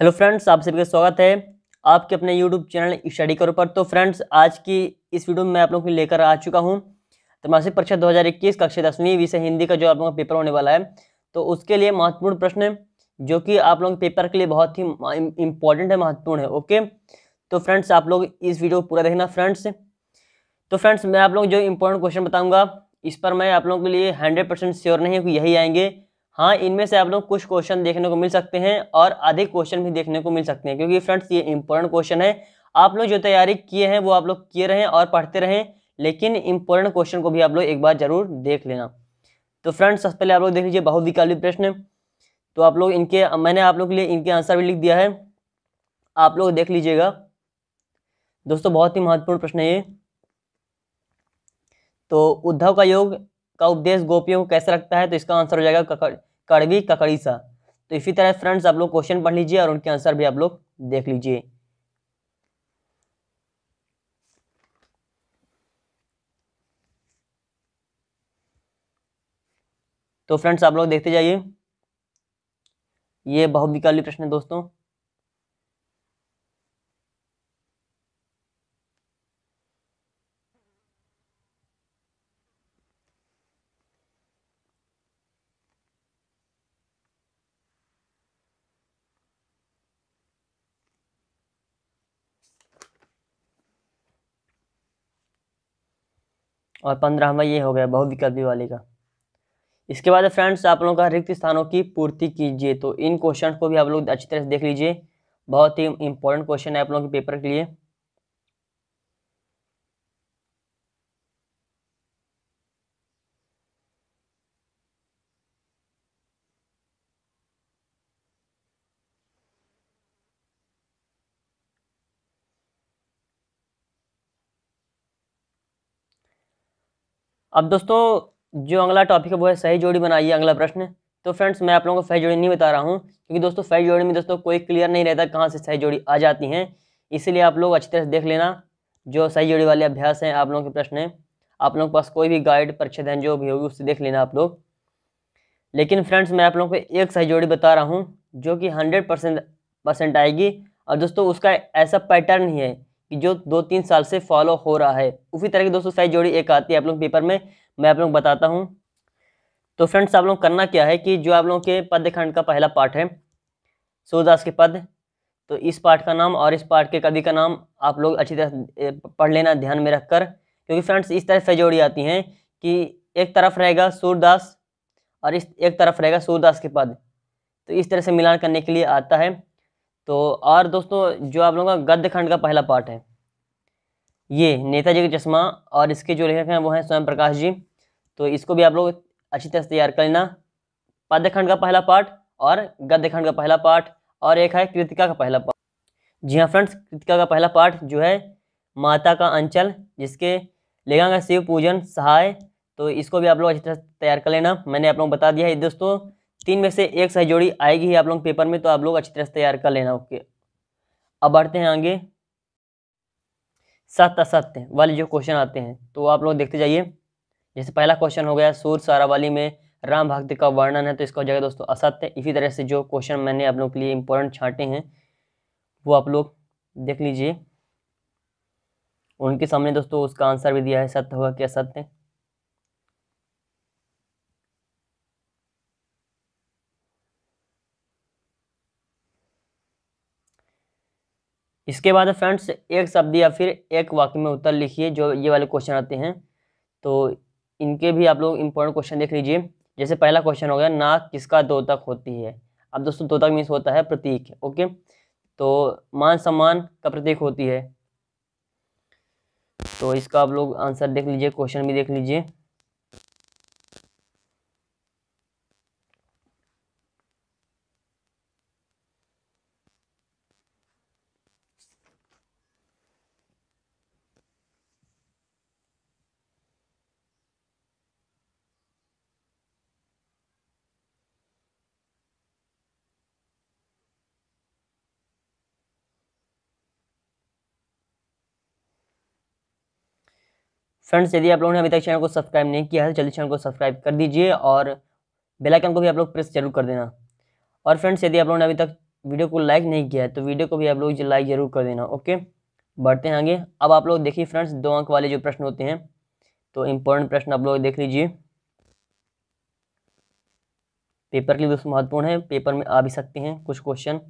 hello friends आप सभी का स्वागत है आपके अपने यूट्यूब चैनल स्टडी करो पर तो फ्रेंड्स आज की इस वीडियो में मैं आप लोगों को लेकर आ चुका हूँ त्रमासिक तो परीक्षा 2021 कक्षा दसवीं विषय हिंदी का जो आप लोगों का पेपर होने वाला है तो उसके लिए महत्वपूर्ण प्रश्न जो कि आप लोगों के पेपर के लिए बहुत ही इंपॉर्टेंट है महत्वपूर्ण है ओके तो फ्रेंड्स आप लोग इस वीडियो को पूरा देखना फ्रेंड्स तो फ्रेंड्स मैं आप लोग जो इम्पोर्टेंट क्वेश्चन बताऊँगा इस पर मैं आप लोगों के लिए हंड्रेड परसेंट श्योर नहीं हूँ यही आएंगे हाँ इनमें से आप लोग कुछ क्वेश्चन देखने को मिल सकते हैं और अधिक क्वेश्चन भी देखने को मिल सकते हैं क्योंकि फ्रेंड्स ये इंपॉर्टेंट क्वेश्चन है आप लोग जो तैयारी किए हैं वो आप लोग किए रहें और पढ़ते रहें लेकिन इंपॉर्टेंट क्वेश्चन को भी आप लोग एक बार जरूर देख लेना तो फ्रेंड्स सबसे पहले आप लोग देख लीजिए बहुविकल्पी प्रश्न तो आप लोग इनके मैंने आप लोग के लिए इनके आंसर भी लिख दिया है आप लोग देख लीजिएगा दोस्तों बहुत ही महत्वपूर्ण प्रश्न है ये तो उद्धव का योग का उपदेश गोपियों को कैसे रखता है तो इसका आंसर हो जाएगा कड़वी ककड़ी सा तो इसी तरह फ्रेंड्स आप लोग क्वेश्चन पढ़ लीजिए और उनके आंसर भी आप लोग देख लीजिए तो फ्रेंड्स आप लोग देखते जाइए ये बहुत विकल्प प्रश्न है दोस्तों और पंद्रहवा ये हो गया बहुविकल्पी वाले का इसके बाद फ्रेंड्स आप लोगों का रिक्त स्थानों की पूर्ति कीजिए तो इन क्वेश्चन को भी आप लोग अच्छी तरह से देख लीजिए बहुत ही इंपॉर्टेंट क्वेश्चन है आप लोगों के पेपर के लिए अब दोस्तों जो अगला टॉपिक है वो है सही जोड़ी बनाइए अगला प्रश्न तो फ्रेंड्स मैं आप लोगों को सही जोड़ी नहीं बता रहा हूँ क्योंकि दोस्तों सही जोड़ी में दोस्तों कोई क्लियर नहीं रहता कहाँ से सही जोड़ी आ जाती हैं इसीलिए आप लोग अच्छी तरह से देख लेना जो सही जोड़ी वाले अभ्यास हैं आप लोगों के प्रश्न हैं आप लोगों के पास कोई भी गाइड परिच्छेद हैं जो भी होगी उससे देख लेना आप लोग लेकिन फ्रेंड्स मैं आप लोगों को एक सही जोड़ी बता रहा हूँ जो कि हंड्रेड परसेंट परसेंट आएगी और दोस्तों उसका ऐसा पैटर्न ही है कि जो दो तीन साल से फॉलो हो रहा है उसी तरह की दोस्तों साइज जोड़ी एक आती है आप लोग पेपर में मैं आप लोग बताता हूँ तो फ्रेंड्स आप लोग करना क्या है कि जो आप लोगों के पद्य खंड का पहला पाठ है सूरदास के पद तो इस पाठ का नाम और इस पाठ के कवि का नाम आप लोग अच्छी तरह पढ़ लेना ध्यान में रखकर क्योंकि फ्रेंड्स इस तरह से जोड़ी आती हैं कि एक तरफ रहेगा सूरदास और इस एक तरफ रहेगा सूरदास के पद तो इस तरह से मिलान करने के लिए आता है तो और दोस्तों जो आप लोगों का गद्य खंड का पहला पार्ट है ये नेताजी का चश्मा और इसके जो लेखक हैं वो हैं स्वयं प्रकाश जी तो इसको भी आप लोग अच्छी तरह से तैयार कर लेना पद्य खंड का पहला पार्ट और गद्य खंड का पहला पार्ट और एक है कृतिका का पहला पार्ट जी हाँ फ्रेंड्स कृतिका का पहला पार्ट जो है माता का अंचल जिसके लेखक है शिव पूजन सहाय तो इसको भी आप लोग अच्छी तरह से तैयार कर लेना मैंने आप लोगों को बता दिया है दोस्तों तीन में से एक सही जोड़ी आएगी ही आप लोग पेपर में तो आप लोग अच्छी तरह से तैयार कर लेना ओके अब बढ़ते हैं आगे सत्य असत्य वाले जो क्वेश्चन आते हैं तो आप लोग देखते जाइए जैसे पहला क्वेश्चन हो गया सूर्य सारावाली में राम भक्त का वर्णन है तो इसका जाएगा दोस्तों असत्य इसी तरह से जो क्वेश्चन मैंने आप लोग के लिए इम्पोर्टेंट छाटे हैं वो आप लोग देख लीजिए उनके सामने दोस्तों उसका आंसर भी दिया है सत्य होगा कि असत्य इसके बाद फ्रेंड्स एक शब्द या फिर एक वाक्य में उत्तर लिखिए जो ये वाले क्वेश्चन आते हैं तो इनके भी आप लोग इम्पोर्टेंट क्वेश्चन देख लीजिए जैसे पहला क्वेश्चन हो गया नाक किसका दो तक होती है अब दोस्तों दो तक मीन्स होता है प्रतीक ओके तो मान सम्मान का प्रतीक होती है तो इसका आप लोग आंसर देख लीजिए क्वेश्चन भी देख लीजिए फ्रेंड्स यदि आप लोगों ने अभी तक चैनल को सब्सक्राइब नहीं किया है तो जल्दी चैनल को सब्सक्राइब कर दीजिए और बेल आइकन को भी आप लोग प्रेस जरूर कर देना और फ्रेंड्स यदि आप लोगों ने अभी तक वीडियो को लाइक नहीं किया है तो वीडियो को भी आप लोग लाइक जरूर कर देना ओके बढ़ते हैं आगे अब आप लोग देखिए फ्रेंड्स दो अंक वाले जो प्रश्न होते हैं तो इम्पोर्टेंट प्रश्न आप लोग देख लीजिए पेपर के लिए दोस्तों महत्वपूर्ण है पेपर में आ भी सकते हैं कुछ क्वेश्चन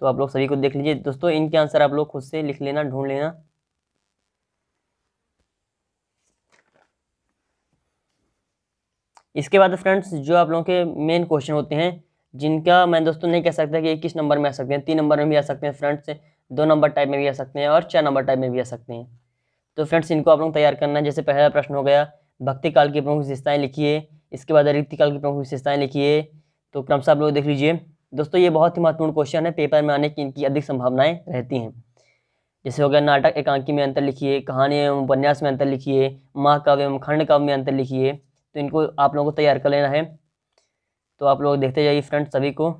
तो आप लोग सभी को देख लीजिए दोस्तों इनके आंसर आप लोग खुद से लिख लेना ढूंढ लेना इसके बाद फ्रेंड्स जो आप लोगों के मेन क्वेश्चन होते हैं जिनका मैं दोस्तों नहीं कह सकता कि किस नंबर में आ सकते हैं तीन नंबर में भी आ सकते हैं फ्रेंड्स दो नंबर टाइप में भी आ सकते हैं और चार नंबर टाइप में भी आ सकते हैं तो फ्रेंड्स इनको आप लोग तैयार करना है जैसे पहला प्रश्न हो गया भक्ति काल की प्रमुख विशेषताएँ लिखिए इसके बाद रिक्ति काल की प्रमुख विशेषताएँ लिखिए तो क्रमशः आप लोग देख लीजिए दोस्तों ये बहुत ही महत्वपूर्ण क्वेश्चन है पेपर में आने की इनकी अधिक संभावनाएं रहती हैं जैसे हो गया नाटक एकांकी में अंतर लिखिए कहानी एवं उपन्यास में अंतर लिखिए महाकाव्य एवं खंड काव्य में अंतर लिखिए तो इनको आप लोगों को तैयार कर लेना है तो आप लोग देखते जाइए फ्रेंड सभी को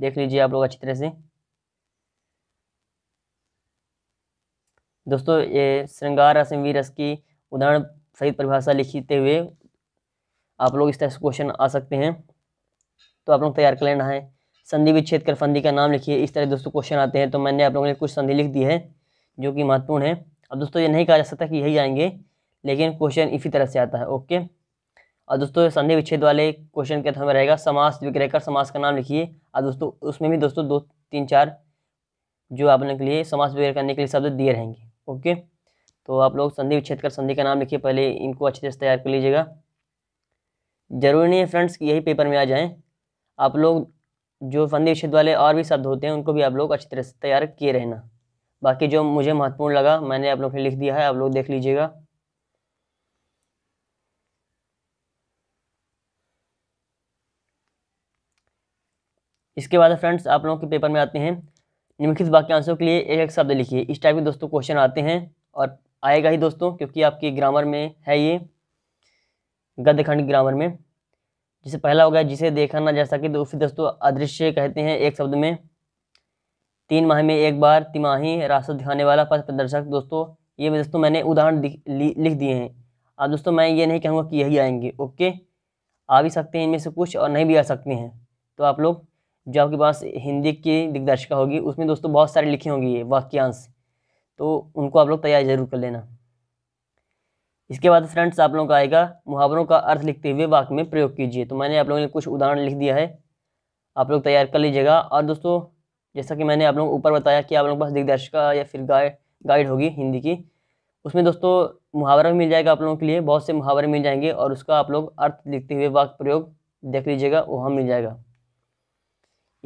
देख लीजिए आप लोग अच्छी तरह से दोस्तों ये श्रृंगार रस वीर रस की उदाहरण सहित परिभाषा लिखते हुए आप लोग इस तरह से क्वेश्चन आ सकते हैं तो आप लोग तैयार कर लेना है संधि विच्छेद कर फंदी का नाम लिखिए इस तरह दोस्तों क्वेश्चन आते हैं तो मैंने आप लोगों ने कुछ संधि लिख दी है जो कि महत्वपूर्ण है अब दोस्तों ये नहीं कहा जा सकता कि यही आएंगे लेकिन क्वेश्चन इसी तरह से आता है ओके और दोस्तों संधि विच्छेद वाले क्वेश्चन के हमें रहेगा समास विग्रह कर समास का नाम लिखिए और दोस्तों उसमें भी दोस्तों दो तीन चार जो लोगों के लिए समास विग्रह करने के लिए शब्द दिए रहेंगे ओके तो आप लोग संधि विच्छेद कर संधि का नाम लिखिए पहले इनको अच्छे से तैयार कर लीजिएगा जरूरी नहीं है फ्रेंड्स कि यही पेपर में आ जाएँ आप लोग जो फंदी विच्छेद वाले और भी शब्द होते हैं उनको भी आप लोग अच्छी तरह से तैयार किए रहना बाकी जो मुझे महत्वपूर्ण लगा मैंने आप लोग लिख दिया है आप लोग देख लीजिएगा इसके बाद फ्रेंड्स आप लोगों के पेपर में आते हैं निम्नलिखित वाक्यांशों के लिए एक एक शब्द लिखिए इस टाइप के दोस्तों क्वेश्चन आते हैं और आएगा ही दोस्तों क्योंकि आपकी ग्रामर में है ये गद्यखंड ग्रामर में जिसे पहला हो गया जिसे देखा ना जा सके तो उसे दोस्तों अदृश्य कहते हैं एक शब्द में तीन माह में एक बार तिमाही रास्ता दिखाने वाला पथ प्रदर्शक दोस्तों ये दोस्तों मैंने उदाहरण लिख दिए हैं अब दोस्तों मैं ये नहीं कहूँगा कि यही आएंगे ओके आ भी सकते हैं इनमें से कुछ और नहीं भी आ सकते हैं तो आप लोग जो आपके पास हिंदी की दिग्दर्शिका होगी उसमें दोस्तों बहुत सारे लिखे होंगे ये वाक्यांश तो उनको आप लोग तैयार ज़रूर कर लेना इसके बाद फ्रेंड्स आप लोगों का आएगा मुहावरों का अर्थ लिखते हुए वाक्य में प्रयोग कीजिए तो मैंने आप लोगों ने कुछ उदाहरण लिख दिया है आप लोग तैयार कर लीजिएगा और दोस्तों जैसा कि मैंने आप लोगों को ऊपर बताया कि आप लोगों के पास दिग्दर्शिका या फिर गाइड गाइड होगी हिंदी की उसमें दोस्तों मुहावरा भी मिल जाएगा आप लोगों के लिए बहुत से मुहावरे मिल जाएंगे और उसका आप लोग अर्थ लिखते हुए वाक्य प्रयोग देख लीजिएगा वहाँ मिल जाएगा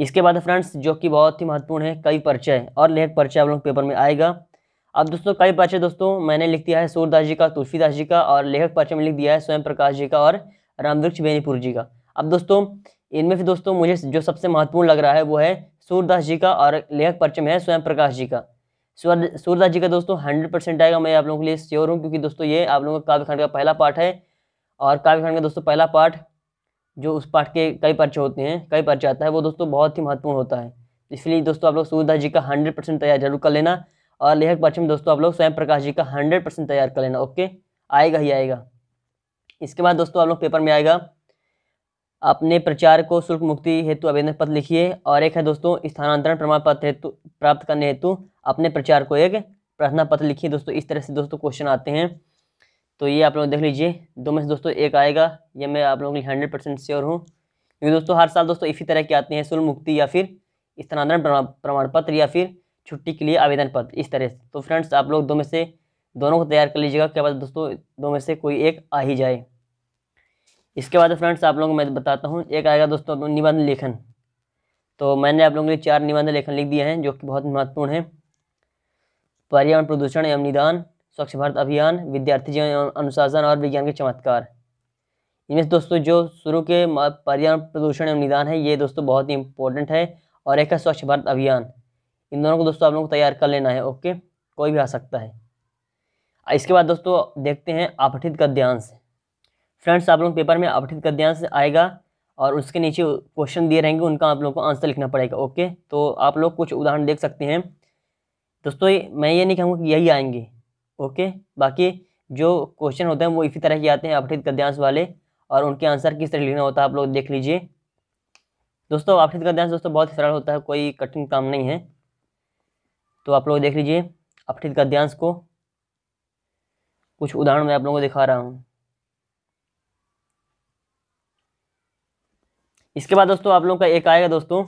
इसके बाद फ्रेंड्स जो कि बहुत ही महत्वपूर्ण है कई परिचय और लेख परिचय आप लोग पेपर में आएगा अब दोस्तों कई परिचय दोस्तों मैंने लिख दिया है सूरदास जी का तुलसीदास जी का और लेखक परिचय में लिख दिया है स्वयं प्रकाश जी का और रामवृक्ष बेनीपुर जी का अब दोस्तों इनमें से दोस्तों मुझे जो सबसे महत्वपूर्ण लग रहा है वो है सूरदास जी का और लेखक परिचय में है स्वयं प्रकाश जी का सूरदास जी का दोस्तों हंड्रेड परसेंट आएगा मैं आप लोगों के लिए श्योर हूँ क्योंकि दोस्तों ये आप लोगों का काव्यखंड का पहला पार्ट है और काव्यखंड का दोस्तों पहला पार्ट जो उस पाठ के कई पर्चे होते हैं कई पर्चे आता है वो दोस्तों बहुत ही महत्वपूर्ण होता है इसलिए दोस्तों आप लोग सूरदास जी का हंड्रेड परसेंट तैयार जरूर कर लेना और लेखक पक्ष में दोस्तों आप लोग स्वयं प्रकाश जी का हंड्रेड परसेंट तैयार कर लेना ओके आएगा ही आएगा इसके बाद दोस्तों आप लोग पेपर में आएगा अपने प्रचार को शुल्क मुक्ति हेतु आवेदन पत्र लिखिए और एक है दोस्तों स्थानांतरण प्रमाण पत्र हेतु प्राप्त करने हेतु अपने प्रचार को एक प्रार्थना पत्र लिखिए दोस्तों इस तरह से दोस्तों क्वेश्चन आते हैं तो ये आप लोग देख लीजिए दो में से दोस्तों एक आएगा ये मैं आप लोगों के लिए हंड्रेड परसेंट श्योर हूँ क्योंकि दोस्तों हर साल दोस्तों इसी तरह के आते हैं शुल्क मुक्ति या फिर स्थानांतरण प्रमाण पत्र या फिर छुट्टी के लिए आवेदन पत्र इस तरह से तो फ्रेंड्स आप लोग दो में से दोनों को तैयार कर लीजिएगा क्या बात दोस्तों दो में से कोई एक आ ही जाए इसके बाद फ्रेंड्स आप लोगों को मैं बताता हूँ एक आएगा दोस्तों निबंध लेखन तो मैंने आप लोगों के लिए चार निबंध लेखन लिख दिए हैं जो कि बहुत महत्वपूर्ण हैं पर्यावरण प्रदूषण एवं निदान स्वच्छ भारत अभियान विद्यार्थी जीवन एवं अनुशासन और विज्ञान के चमत्कार इनमें से दोस्तों जो शुरू के पर्यावरण प्रदूषण एवं निदान है ये दोस्तों बहुत ही इंपॉर्टेंट है और एक है स्वच्छ भारत अभियान इन दोनों को दोस्तों आप लोगों को तैयार कर लेना है ओके कोई भी आ सकता है इसके बाद दोस्तों देखते हैं अपठित गद्यांश फ्रेंड्स आप लोग पेपर में अपठित गद्यांश आएगा और उसके नीचे क्वेश्चन दिए रहेंगे उनका आप लोगों को आंसर लिखना पड़ेगा ओके तो आप लोग कुछ उदाहरण देख सकते हैं दोस्तों मैं ये नहीं कहूँगा कि यही आएंगे ओके बाकी जो क्वेश्चन होते हैं वो इसी तरह के आते हैं अपठित गद्यांश वाले और उनके आंसर किस तरह लिखना होता है आप लोग देख लीजिए दोस्तों अपठित गद्यांश दोस्तों बहुत ही सरल होता है कोई कठिन काम नहीं है तो आप लोग देख लीजिए अपठित गद्यांश को कुछ उदाहरण मैं आप लोगों को दिखा रहा हूँ इसके बाद दोस्तों आप लोगों का एक आएगा दोस्तों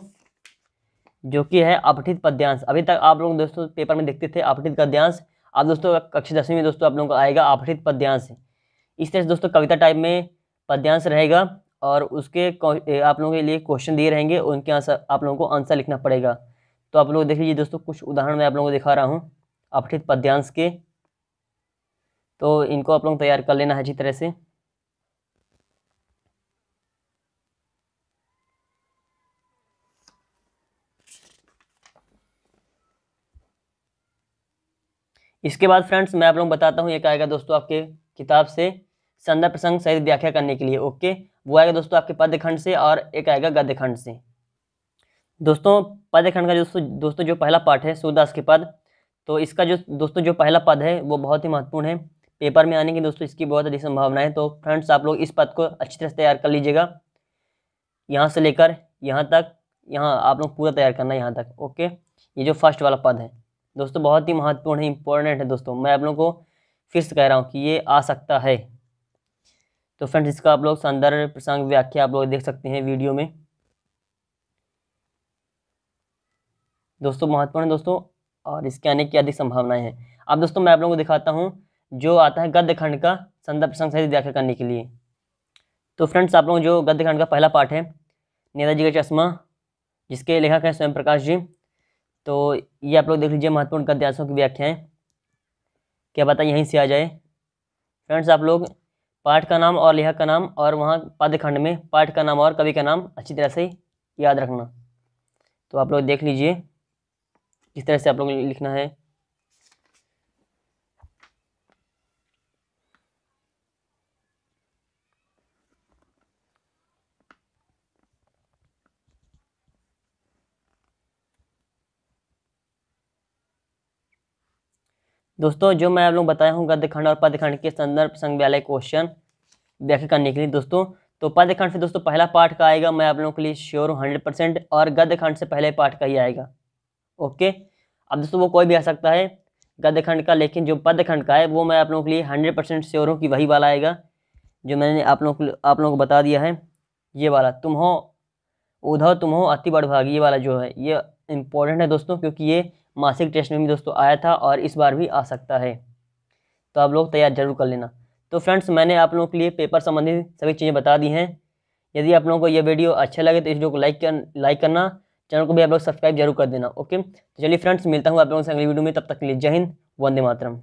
जो कि है अपठित पद्यांश अभी तक आप लोग दोस्तों पेपर में देखते थे अपठित गद्यांश अब दोस्तों कक्षा दसवीं में दोस्तों आप लोगों का आएगा अपठित पद्यांश इस तरह से दोस्तों कविता टाइप में पद्यांश रहेगा और उसके आप लोगों के लिए क्वेश्चन दिए रहेंगे उनके आंसर आप लोगों को आंसर लिखना पड़ेगा तो आप लोग देख लीजिए दोस्तों कुछ उदाहरण मैं आप लोगों को दिखा रहा हूँ अपठित पद्यांश के तो इनको आप लोग तैयार कर लेना है अच्छी तरह से इसके बाद फ्रेंड्स मैं आप लोग बताता हूँ एक आएगा दोस्तों आपके किताब से संदर्भ प्रसंग सहित व्याख्या करने के लिए ओके वो आएगा दोस्तों आपके पद्य खंड से और एक आएगा गद्य खंड से दोस्तों पदखंड का जो दोस्तों जो पहला पाठ है सूरदास के पद तो इसका जो दोस्तों जो पहला पद है वो बहुत ही महत्वपूर्ण है पेपर में आने की दोस्तों इसकी बहुत अधिक संभावना है तो फ्रेंड्स आप लोग इस पद को अच्छी तरह से तैयार कर लीजिएगा यहाँ से लेकर यहाँ तक यहाँ आप लोग पूरा तैयार करना है यहाँ तक ओके ये जो फर्स्ट वाला पद है दोस्तों बहुत ही महत्वपूर्ण है इम्पोर्टेंट है दोस्तों मैं आप लोगों को फिर से कह रहा हूँ कि ये आ सकता है तो फ्रेंड्स इसका आप लोग सौंदर्य प्रसंग व्याख्या आप लोग देख सकते हैं वीडियो में दोस्तों महत्वपूर्ण दोस्तों और इसके आने की अधिक संभावनाएं हैं अब दोस्तों मैं आप लोगों को दिखाता हूँ जो आता है गद्य खंड का संदर्भ सहित व्याख्या करने के लिए तो फ्रेंड्स आप लोग जो गद्य खंड का पहला पाठ है नेताजी का चश्मा जिसके लेखक हैं स्वयं प्रकाश जी तो ये आप लोग देख लीजिए महत्वपूर्ण गद्यासों की व्याख्याएँ क्या पता यहीं से आ जाए फ्रेंड्स आप लोग पाठ का नाम और लेखक का नाम और वहाँ पाद्य खंड में पाठ का नाम और कवि का नाम अच्छी तरह से याद रखना तो आप लोग देख लीजिए इस तरह से आप लोग लिखना है दोस्तों जो मैं आप लोग बताया हूँ गद्यखंड और खंड के संदर्भ संघ व्यालय क्वेश्चन व्याख्या करने के लिए दोस्तों तो पदखंड से दोस्तों पहला पाठ का आएगा मैं आप लोगों के लिए श्योर हूँ हंड्रेड परसेंट और गद्यखंड से पहले पाठ का ही आएगा ओके अब दोस्तों वो कोई भी आ सकता है गद्यखंड का लेकिन जो खंड का है वो मैं आप लोगों के लिए हंड्रेड परसेंट श्योर हूँ कि वही वाला आएगा जो मैंने आप लोग आप लोगों को बता दिया है ये वाला तुम हो उधव तुम हो अति बड़ ये वाला जो है ये इम्पोर्टेंट है दोस्तों क्योंकि ये मासिक टेस्ट में भी दोस्तों आया था और इस बार भी आ सकता है तो आप लोग तैयार जरूर कर लेना तो फ्रेंड्स मैंने आप लोगों के लिए पेपर संबंधित सभी चीज़ें बता दी हैं यदि आप लोगों को यह वीडियो अच्छा लगे तो इस वीडियो को लाइक कर लाइक करना चैनल को भी आप लोग सब्सक्राइब जरूर कर देना ओके तो चलिए फ्रेंड्स मिलता हूँ आप लोगों से अगली वीडियो में तब तक के लिए जय हिंद वंदे मातरम